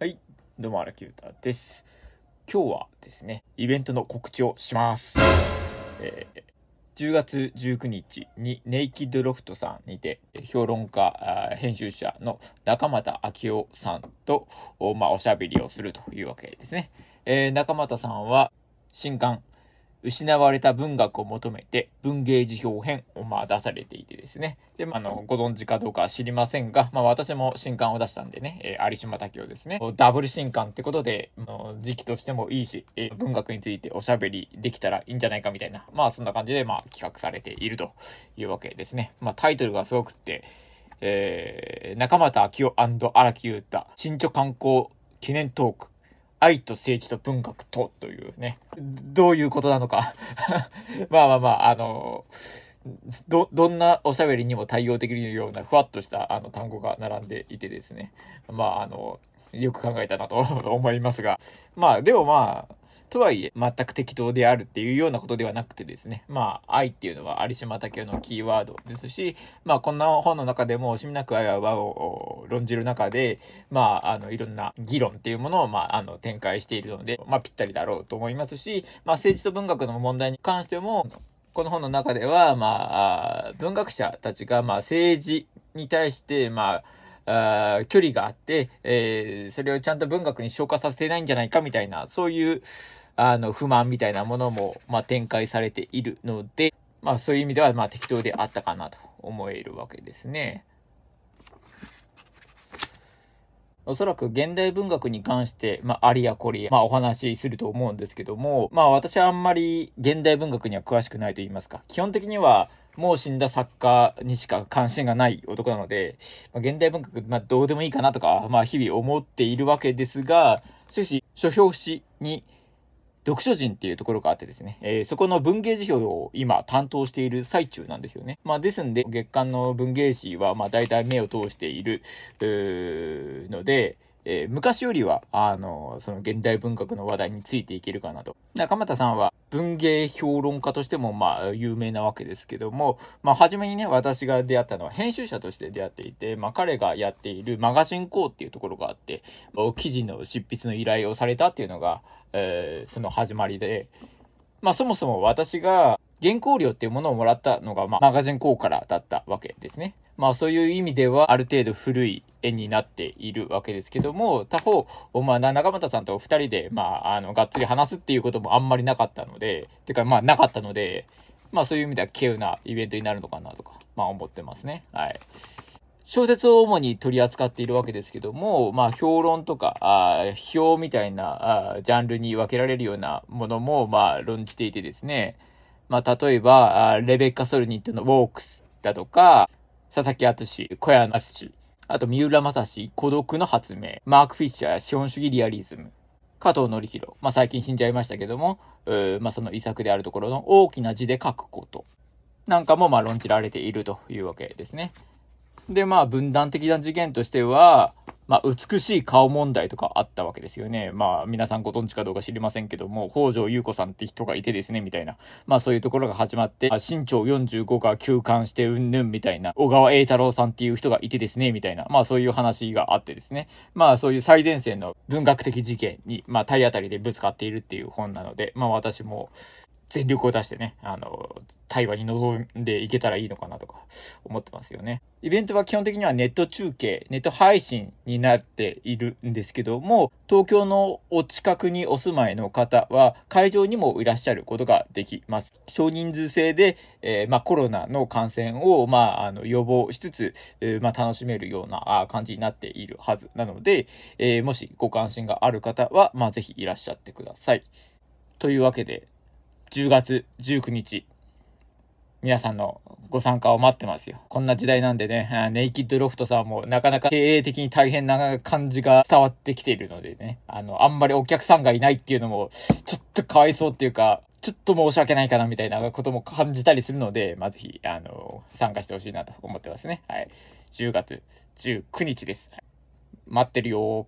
はい、どうも、荒木歌です。今日はですね、イベントの告知をします。えー、10月19日にネイキッドロフトさんにて、評論家、編集者の中俣昭夫さんと、まあ、おしゃべりをするというわけですね。えー、中俣さんは、新刊、失われた文学を求めて文芸辞表編をまあ出されていてですね。で、あ、の、ご存知かどうかは知りませんが、まあ、私も新刊を出したんでね、えー、有島滝をですね。ダブル新刊ってことで、の時期としてもいいし、えー、文学についておしゃべりできたらいいんじゃないかみたいな、まあそんな感じで、まあ企画されているというわけですね。まあタイトルがすごくって、えー、中俣明夫荒木優太、新著観光記念トーク愛と政治と文学とというね、どういうことなのか まあまあまあ、あのど、どんなおしゃべりにも対応できるようなふわっとしたあの単語が並んでいてですね、まああの、よく考えたなと思いますが、まあでもまあ、とはいえ、全く適当であるっていうようなことではなくてですね、まあ、愛っていうのは有島武のキーワードですし、まあ、こんな本の中でも、惜しみなく愛は和を論じる中で、まあ、あの、いろんな議論っていうものを、まあ、あの、展開しているので、まあ、ぴったりだろうと思いますし、まあ、政治と文学の問題に関しても、この本の中では、まあ、文学者たちが、まあ、政治に対して、まあ、あ距離があって、えー、それをちゃんと文学に昇華させてないんじゃないかみたいな、そういう、あの、不満みたいなものも、まあ、展開されているので、まあ、そういう意味では、まあ、適当であったかなと思えるわけですね。おそらく現代文学に関して、まあ、ありやこりや、まあ、お話しすると思うんですけども、まあ、私はあんまり現代文学には詳しくないと言いますか、基本的には、もう死んだ作家にしか関心がない男なので、まあ、現代文学、まあ、どうでもいいかなとか、まあ、日々思っているわけですが、しかし、書評誌に読書人っていうところがあってですね、えー、そこの文芸辞表を今担当している最中なんですよね。まあ、ですんで、月間の文芸誌は、まあ、大体目を通している、ので、えー、昔よりは、あの、その現代文学の話題についていけるかなと。鎌田さんは文芸評論家としても、まあ、有名なわけですけども、まあ、初めにね、私が出会ったのは編集者として出会っていて、まあ、彼がやっているマガジン校っていうところがあって、記事の執筆の依頼をされたっていうのが、えー、その始まりで、まあ、そもそも私が原稿料っていうものをもらったのが、まあ、マガジン校からだったわけですね。まあそういう意味ではある程度古い絵になっているわけですけども、他方、おまあ、中又さんと二人で、まあ、あの、がっつり話すっていうこともあんまりなかったので、てか、まあ、なかったので、まあ、そういう意味では、稀有なイベントになるのかなとか、まあ、思ってますね。はい。小説を主に取り扱っているわけですけども、まあ、評論とか、あ表みたいなあジャンルに分けられるようなものも、まあ、論じていてですね、まあ、例えば、あレベッカ・ソルニットのウォークスだとか、佐々木敦、小屋敦あと、三浦正史、孤独の発明、マーク・フィッシャー、資本主義リアリズム、加藤則弘、まあ、最近死んじゃいましたけども、まあ、その遺作であるところの大きな字で書くこと、なんかも、ま、あ論じられているというわけですね。で、まあ、分断的な事件としては、まあ、美しい顔問題とかあったわけですよね。まあ、皆さんご存知かどうか知りませんけども、北条優子さんって人がいてですね、みたいな。まあ、そういうところが始まって、身長45が休館してうんぬんみたいな、小川栄太郎さんっていう人がいてですね、みたいな。まあ、そういう話があってですね。まあ、そういう最前線の文学的事件に、まあ、体当たりでぶつかっているっていう本なので、まあ、私も、全力を出してね、あの、対話に臨んでいけたらいいのかなとか思ってますよね。イベントは基本的にはネット中継、ネット配信になっているんですけども、東京のお近くにお住まいの方は会場にもいらっしゃることができます。少人数制で、えー、まあ、コロナの感染を、まあ、あの予防しつつ、えー、まあ、楽しめるような感じになっているはずなので、えー、もしご関心がある方は、まあ、ぜひいらっしゃってください。というわけで、10月19日、皆さんのご参加を待ってますよ。こんな時代なんでね、ネイキッドロフトさんもなかなか経営的に大変な感じが伝わってきているのでね、あの、あんまりお客さんがいないっていうのも、ちょっとかわいそうっていうか、ちょっと申し訳ないかなみたいなことも感じたりするので、まずひ、あの、参加してほしいなと思ってますね。はい。10月19日です。待ってるよ